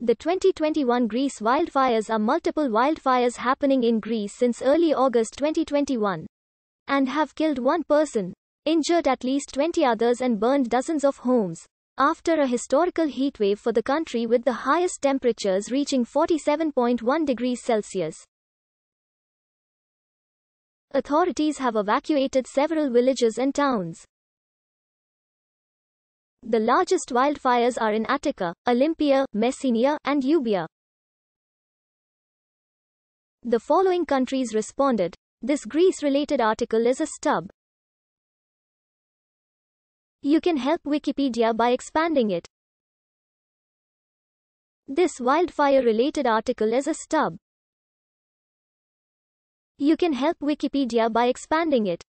The 2021 Greece wildfires are multiple wildfires happening in Greece since early August 2021 and have killed one person, injured at least 20 others, and burned dozens of homes. After a historical heatwave for the country with the highest temperatures reaching 47.1 degrees Celsius, authorities have evacuated several villages and towns. The largest wildfires are in Attica, Olympia, Messenia, and Euboea. The following countries responded. This Greece-related article is a stub. You can help Wikipedia by expanding it. This wildfire-related article is a stub. You can help Wikipedia by expanding it.